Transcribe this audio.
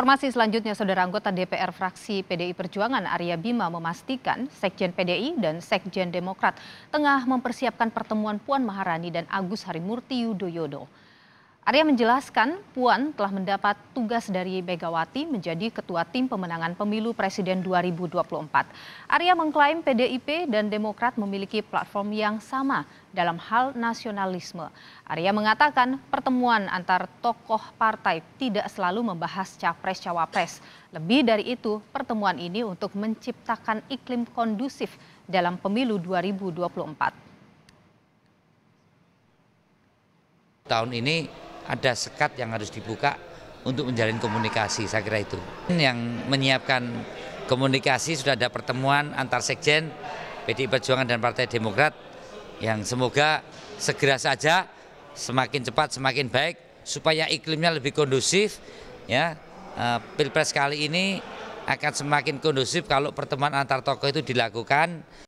Informasi selanjutnya, Saudara anggota DPR fraksi PDI Perjuangan Arya Bima memastikan Sekjen PDI dan Sekjen Demokrat tengah mempersiapkan pertemuan Puan Maharani dan Agus Harimurti Yudhoyono. Arya menjelaskan Puan telah mendapat tugas dari Megawati menjadi ketua tim pemenangan pemilu presiden 2024. Arya mengklaim PDIP dan Demokrat memiliki platform yang sama dalam hal nasionalisme. Arya mengatakan pertemuan antar tokoh partai tidak selalu membahas capres-cawapres. Lebih dari itu, pertemuan ini untuk menciptakan iklim kondusif dalam pemilu 2024. Tahun ini ada sekat yang harus dibuka untuk menjalin komunikasi, saya kira itu. Yang menyiapkan komunikasi sudah ada pertemuan antar sekjen PDI Perjuangan dan Partai Demokrat yang semoga segera saja semakin cepat semakin baik supaya iklimnya lebih kondusif ya. Eh, Pilpres kali ini akan semakin kondusif kalau pertemuan antar tokoh itu dilakukan.